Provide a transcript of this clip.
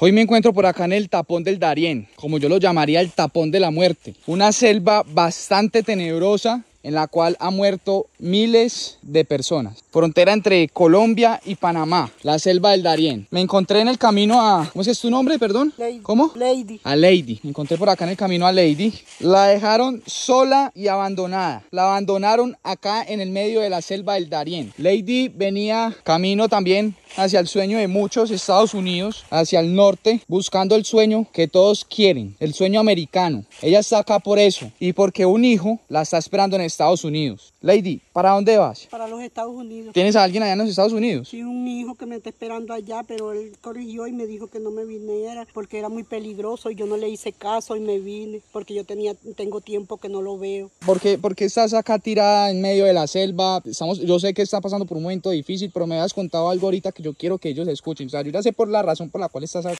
Hoy me encuentro por acá en el tapón del Darién, como yo lo llamaría el tapón de la muerte. Una selva bastante tenebrosa, en la cual ha muerto miles de personas. Frontera entre Colombia y Panamá, la selva del Darién. Me encontré en el camino a... ¿Cómo es tu nombre, perdón? ¿Cómo? Lady. A Lady. Me encontré por acá en el camino a Lady. La dejaron sola y abandonada. La abandonaron acá en el medio de la selva del Darién. Lady venía camino también hacia el sueño de muchos Estados Unidos, hacia el norte, buscando el sueño que todos quieren, el sueño americano. Ella está acá por eso y porque un hijo la está esperando en el Estados Unidos. Lady, ¿para dónde vas? Para los Estados Unidos. ¿Tienes a alguien allá en los Estados Unidos? Sí, un hijo que me está esperando allá, pero él corrigió y me dijo que no me viniera porque era muy peligroso y yo no le hice caso y me vine porque yo tenía, tengo tiempo que no lo veo. ¿Por qué, estás acá tirada en medio de la selva? Estamos, yo sé que está pasando por un momento difícil, pero me has contado algo ahorita que yo quiero que ellos escuchen. O sea, yo ya sé por la razón por la cual estás acá.